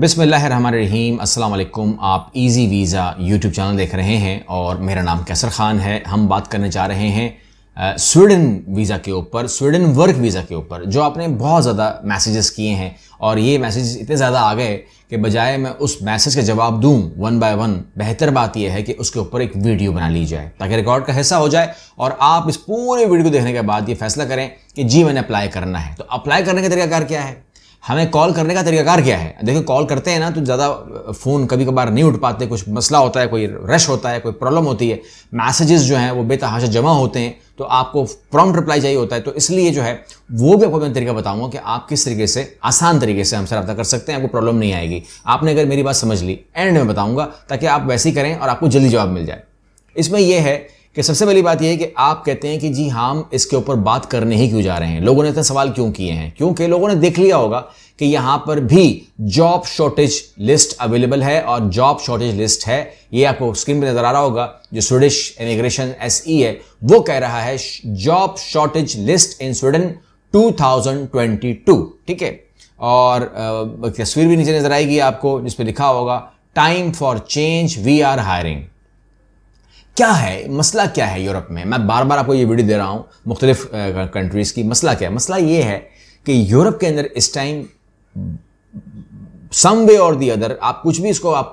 बिसमीम अल्लाम आप इजी वीज़ा यूट्यूब चैनल देख रहे हैं और मेरा नाम कैसर ख़ान है हम बात करने जा रहे हैं स्वीडन वीज़ा के ऊपर स्वीडन वर्क वीज़ा के ऊपर जो आपने बहुत ज़्यादा मैसेजेस किए हैं और ये मैसेज इतने ज़्यादा आ गए कि बजाय मैं उस मैसेज का जवाब दूँ वन बाय वन बेहतर बात यह है कि उसके ऊपर एक वीडियो बना ली जाए ताकि रिकॉर्ड का हिस्सा हो जाए और आप इस पूरे वीडियो को देखने के बाद ये फैसला करें कि जी मैंने अप्लाई करना है तो अप्लाई करने का तरीका क्या है हमें कॉल करने का तरीकाकार क्या है देखो कॉल करते हैं ना तो ज़्यादा फ़ोन कभी कभार नहीं उठ पाते कुछ मसला होता है कोई रश होता है कोई प्रॉब्लम होती है मैसेजेस जो हैं वो बेतहाशा जमा होते हैं तो आपको प्रॉम्प्ट रिप्लाई चाहिए होता है तो इसलिए जो है वो भी आपको मैं तरीका बताऊंगा कि आप किस तरीके से आसान तरीके से हमसे रब्ता कर सकते हैं आपको प्रॉब्लम नहीं आएगी आपने अगर मेरी बात समझ ली एंड में बताऊँगा ताकि आप वैसे ही करें और आपको जल्दी जवाब मिल जाए इसमें यह है कि सबसे पहली बात यह है कि आप कहते हैं कि जी हम इसके ऊपर बात करने ही क्यों जा रहे हैं लोगों ने इतने सवाल क्यों किए हैं क्योंकि लोगों ने देख लिया होगा कि यहां पर भी जॉब शॉर्टेज लिस्ट अवेलेबल है और जॉब शॉर्टेज लिस्ट है ये आपको स्क्रीन पर नजर आ रहा होगा जो स्वीडिश इमिग्रेशन एस है वो कह रहा है job shortage list in Sweden 2022 ठीक है और तस्वीर भी नीचे नजर आएगी आपको जिसपे लिखा होगा time for change we are hiring क्या है मसला क्या है यूरोप में मैं बार बार आपको ये वीडियो दे रहा हूँ मुख्तलिफ कंट्रीज़ की मसला क्या है मसला ये है कि यूरोप के अंदर इस टाइम सम वे और दी अदर आप कुछ भी इसको आप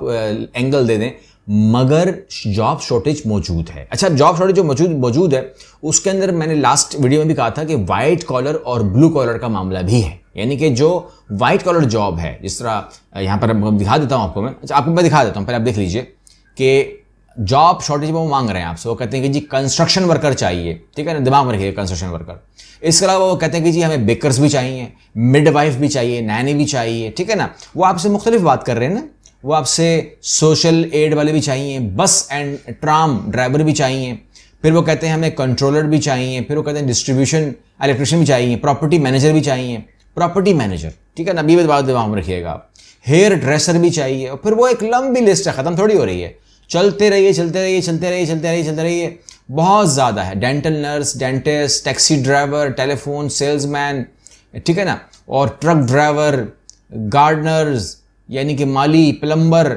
एंगल दे दें मगर जॉब शॉर्टेज मौजूद है अच्छा जॉब शॉर्टेज जो मौजूद मौजूद है उसके अंदर मैंने लास्ट वीडियो में भी कहा था कि वाइट कॉलर और ब्लू कॉलर का मामला भी है यानी कि जो वाइट कॉलर जॉब है जिस तरह यहाँ पर दिखा देता हूँ आपको मैं अच्छा आपको मैं दिखा देता हूँ पहले आप देख लीजिए कि जॉब शॉर्टेज में वो मांग रहे हैं आपसे वो कहते हैं कि जी कंस्ट्रक्शन वर्कर चाहिए ठीक है ना दिमाग में रखिए कंस्ट्रक्शन वर्कर इसके अलावा वो कहते हैं कि जी हमें बेकर्स भी चाहिए मिडवाइफ भी चाहिए नैनी भी चाहिए ठीक है ना वो आपसे मुख्तलिफ बात कर रहे हैं ना वो आपसे सोशल एड वाले भी चाहिए बस एंड ट्राम ड्राइवर भी चाहिए फिर वो कहते हैं हमें कंट्रोलर भी चाहिए फिर वो कहते हैं डिस्ट्रीब्यूशन इलेक्ट्रिशियन भी चाहिए प्रॉपर्टी मैनेजर भी चाहिए प्रॉपर्टी मैनेजर ठीक है ना अभी बात दिमाग में रखिएगा आप हेयर ड्रेसर भी चाहिए और फिर वो एक लंबी लिस्ट है ख़त्म थोड़ी हो रही है चलते रहिए चलते रहिए चलते रहिए चलते रहिए चलते रहिए बहुत ज़्यादा है dental nurse dentist taxi driver telephone salesman ठीक है ना और ट्रक ड्राइवर गार्डनर्स यानी कि माली प्लम्बर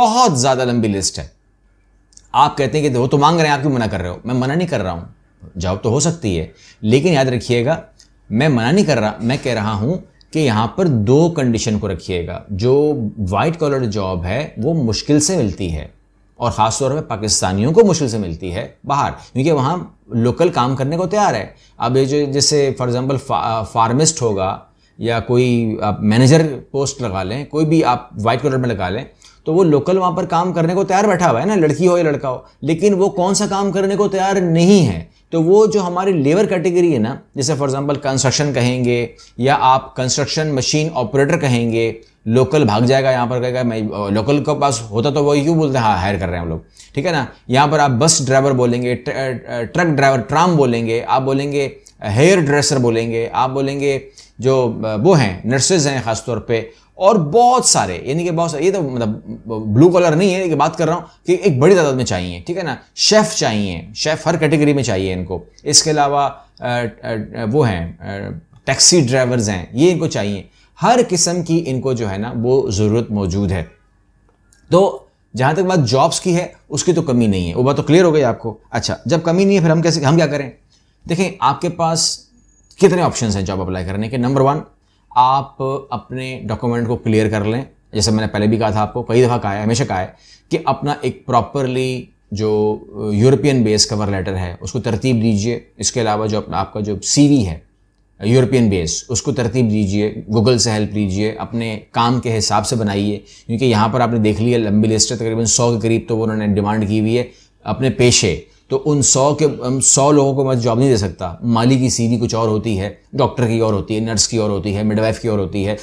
बहुत ज़्यादा लंबी लिस्ट है आप कहते हैं कि वो तो मांग रहे हैं आप क्यों मना कर रहे हो मैं मना नहीं कर रहा हूँ जॉब तो हो सकती है लेकिन याद रखिएगा मैं मना नहीं कर रहा मैं कह रहा हूँ कि यहाँ पर दो कंडीशन को रखिएगा जो वाइट कॉलर जॉब है वो मुश्किल से मिलती है और ख़ास तौर पर पाकिस्तानियों को मुश्किल से मिलती है बाहर क्योंकि वहाँ लोकल काम करने को तैयार है अब ये जो जैसे फॉर एग्ज़ाम्पल फार्मिस्ट होगा या कोई आप मैनेजर पोस्ट लगा लें कोई भी आप वाइट कलर में लगा लें तो वो लोकल वहाँ पर काम करने को तैयार बैठा हुआ है ना लड़की हो या लड़का हो लेकिन वो कौन सा काम करने को तैयार नहीं है तो वो जो हमारी लेबर कैटेगरी है ना जैसे फॉर एग्जांपल कंस्ट्रक्शन कहेंगे या आप कंस्ट्रक्शन मशीन ऑपरेटर कहेंगे लोकल भाग जाएगा यहाँ पर कहेगा मैं लोकल के पास होता तो वो क्यों बोलते हैं हाँ हायर कर रहे हैं हम लोग ठीक है ना यहाँ पर आप बस ड्राइवर बोलेंगे ट्रक ड्राइवर ट्राम बोलेंगे आप बोलेंगे हेयर ड्रेसर बोलेंगे आप बोलेंगे जो वो हैं नर्सेज हैं ख़ास तौर पे और बहुत सारे यानी कि बहुत सारे ये तो मतलब ब्लू कलर नहीं है बात कर रहा हूँ कि एक बड़ी तादाद में चाहिए ठीक है ना शेफ़ चाहिए शेफ़ हर कैटेगरी में चाहिए इनको इसके अलावा वो हैं टैक्सी ड्राइवर्स हैं ये इनको चाहिए हर किस्म की इनको जो है ना वो ज़रूरत मौजूद है तो जहाँ तक बात जॉब्स की है उसकी तो कमी नहीं है वो बात तो क्लियर हो गई आपको अच्छा जब कमी नहीं है फिर हम कैसे हम क्या करें देखें आपके पास कितने ऑप्शंस हैं जॉब अप्लाई करने के नंबर वन आप अपने डॉक्यूमेंट को क्लियर कर लें जैसे मैंने पहले भी कहा था आपको कई दफ़ा कहा है हमेशा कहा है कि अपना एक प्रॉपरली जो यूरोपियन बेस कवर लेटर है उसको तरतीब दीजिए इसके अलावा जो अपना आपका जो सी है यूरोपियन बेस उसको तरतीब दीजिए गूगल से हेल्प लीजिए अपने काम के हिसाब से बनाइए क्योंकि यहाँ पर आपने देख लिया लंबी लिस्ट है तकरीबन सौ के करीब तो उन्होंने डिमांड की हुई है अपने पेशे तो उन सौ के हम सौ लोगों को मैं जॉब नहीं दे सकता माली की सीढ़ी कुछ और होती है डॉक्टर की और होती है नर्स की और होती है मिडवाइफ की और होती है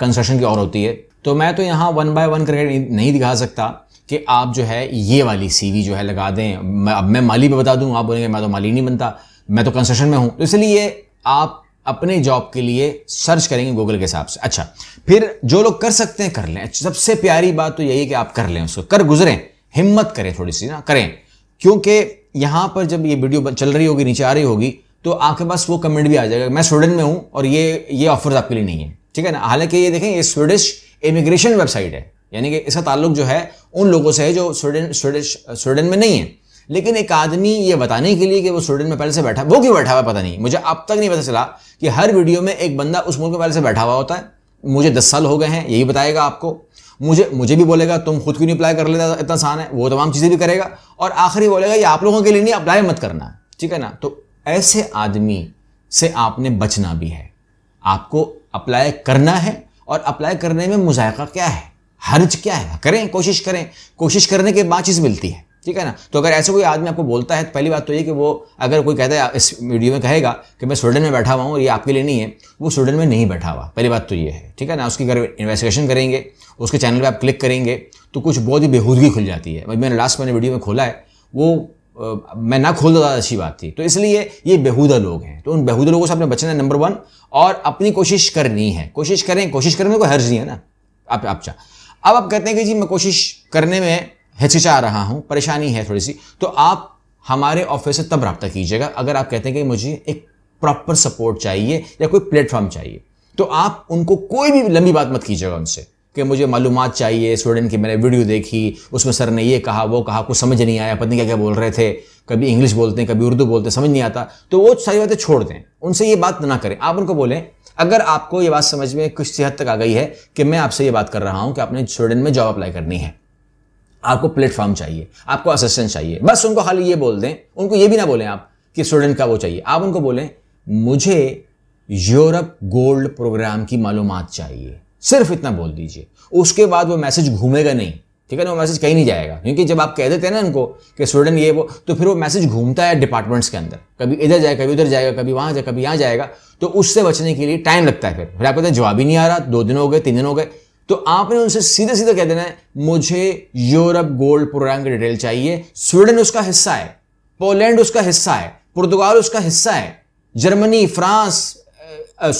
कंस्ट्रक्शन की और होती है तो मैं तो यहाँ वन बाय वन करके नहीं दिखा सकता कि आप जो है ये वाली सीवी जो है लगा दें मैं अब मैं माली पे बता दूँ आप बोलेंगे मैं तो माली नहीं बनता मैं तो कंस्ट्रक्शन में हूँ तो इसलिए आप अपने जॉब के लिए सर्च करेंगे गूगल के हिसाब से अच्छा फिर जो लोग कर सकते हैं कर लें अच्छा, सबसे प्यारी बात तो यही है कि आप कर लें उसको कर गुजरें हिम्मत करें थोड़ी सी ना करें क्योंकि यहाँ पर जब ये वीडियो चल रही होगी नीचे आ रही होगी तो आपके पास वो कमेंट भी आ जाएगा मैं स्वीडन में हूँ और ये ये ऑफर्स आपके लिए नहीं है ठीक है ना हालांकि ये देखें ये स्वीडिश इमिग्रेशन वेबसाइट है यानी कि इसका ताल्लुक जो है उन लोगों से है जो स्वीडन स्वीडिश स्वीडन में नहीं है लेकिन एक आदमी ये बताने के लिए कि वो स्वीडन में पहले से बैठा वो क्यों बैठा हुआ पता नहीं मुझे अब तक नहीं पता चला कि हर वीडियो में एक बंदा उस मुल्क में पहले से बैठा हुआ होता है मुझे दस साल हो गए हैं यही बताएगा आपको मुझे मुझे भी बोलेगा तुम खुद क्यों नहीं अप्लाई कर लेता इतना आसान है वो तमाम चीज़ें भी करेगा और आखिरी बोलेगा ये आप लोगों के लिए नहीं अप्लाई मत करना है ठीक है ना तो ऐसे आदमी से आपने बचना भी है आपको अप्लाई करना है और अप्लाई करने में मुजायका क्या है हर्ज क्या है करें कोशिश करें कोशिश करने के बाद चीज़ मिलती है ठीक है ना तो अगर ऐसे कोई आदमी आपको बोलता है तो पहली बात तो ये कि वो अगर कोई कहता है इस वीडियो में कहेगा कि मैं स्वीडन में बैठा हुआ हूँ और ये आपके लिए नहीं है वो स्वीडन में नहीं बैठा हुआ पहली बात तो ये है ठीक है ना उसकी अगर इन्वेस्टिगेशन करेंगे उसके चैनल पर आप क्लिक करेंगे तो कुछ बहुत ही बेहूदगी खुल जाती है मैंने लास्ट मैंने वीडियो में खोला है वो आ, मैं ना खोल तो ज़्यादा अच्छी बात थी तो इसलिए ये बेहूदा लोग हैं तो उन बेहूदा लोगों से आपने बचना है नंबर वन और अपनी कोशिश करनी है कोशिश करें कोशिश करने को हर्ज नहीं है ना आप अच्छा अब आप कहते हैं कि जी मैं कोशिश करने में हिचकिचा रहा हूँ परेशानी है थोड़ी सी तो आप हमारे ऑफिस से तब रहा कीजिएगा अगर आप कहते हैं कि मुझे एक प्रॉपर सपोर्ट चाहिए या कोई प्लेटफॉर्म चाहिए तो आप उनको कोई भी लंबी बात मत कीजिएगा उनसे कि मुझे मालूम चाहिए स्टूडेंट की मैंने वीडियो देखी उसमें सर ने ये कहा वो कहा कुछ समझ नहीं आया पत्नी क्या क्या बोल रहे थे कभी इंग्लिश बोलते हैं कभी उर्दू बोलते हैं समझ नहीं आता तो वो सारी बातें छोड़ दें उनसे ये बात ना करें आप उनको बोलें अगर आपको ये बात समझ में कुछ हद तक आ गई है कि मैं आपसे ये बात कर रहा हूँ कि आपने स्टूडेंट में जॉब अप्लाई करनी है आपको प्लेटफॉर्म चाहिए आपको असिस्टेंट चाहिए बस उनको खाली ये बोल दें उनको ये भी ना बोलें आप कि स्टूडेंट का वो चाहिए आप उनको बोलें मुझे यूरोप गोल्ड प्रोग्राम की मालूम चाहिए सिर्फ इतना बोल दीजिए उसके बाद वो मैसेज घूमेगा नहीं ठीक है ना वो मैसेज कहीं नहीं जाएगा क्योंकि जब आप कह देते हैं ना उनको कि स्टूडेंट ये वो तो फिर वो मैसेज घूमता है डिपार्टमेंट्स के अंदर कभी इधर जाएगा कभी उधर जाएगा कभी वहां जाएगा कभी यहां जाएगा तो उससे बचने के लिए टाइम लगता है फिर फिर आपको जवाब ही नहीं आ रहा दो दिन हो गए तीन दिन हो गए तो आपने उनसे सीधे सीधे कह देना है मुझे यूरोप गोल्ड प्रोग्राम की डिटेल चाहिए स्वीडन उसका हिस्सा है पोलैंड उसका हिस्सा है पुर्तगाल उसका हिस्सा है जर्मनी फ्रांस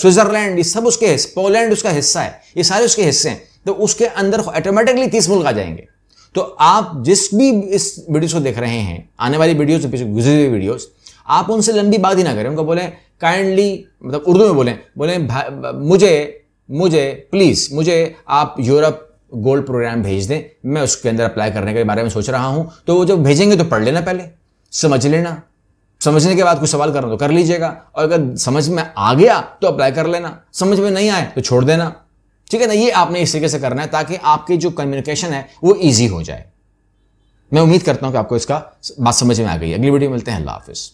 स्विट्जरलैंड ये सब उसके पोलैंड उसका हिस्सा है ये सारे उसके हिस्से हैं तो उसके अंदर ऑटोमेटिकली तीस मुल्क आ जाएंगे तो आप जिस भी इस वीडियोस को देख रहे हैं आने वाली वीडियोस गुजरी हुई वीडियोस आप उनसे लंबी बात ही ना करें उनको बोले काइंडली मतलब उर्दू में बोलें बोले मुझे मुझे प्लीज़ मुझे आप यूरोप गोल्ड प्रोग्राम भेज दें मैं उसके अंदर अप्लाई करने के बारे में सोच रहा हूं तो वो जब भेजेंगे तो पढ़ लेना पहले समझ लेना समझने के बाद कुछ सवाल करना तो कर लीजिएगा और अगर समझ में आ गया तो अप्लाई कर लेना समझ में नहीं आए तो छोड़ देना ठीक है ना ये आपने इस तरीके से करना है ताकि आपकी जो कम्युनिकेशन है वो ईजी हो जाए मैं उम्मीद करता हूं कि आपको इसका बात समझ में आ गई अगली वीडियो मिलते हैं अल्लाह हाफिज़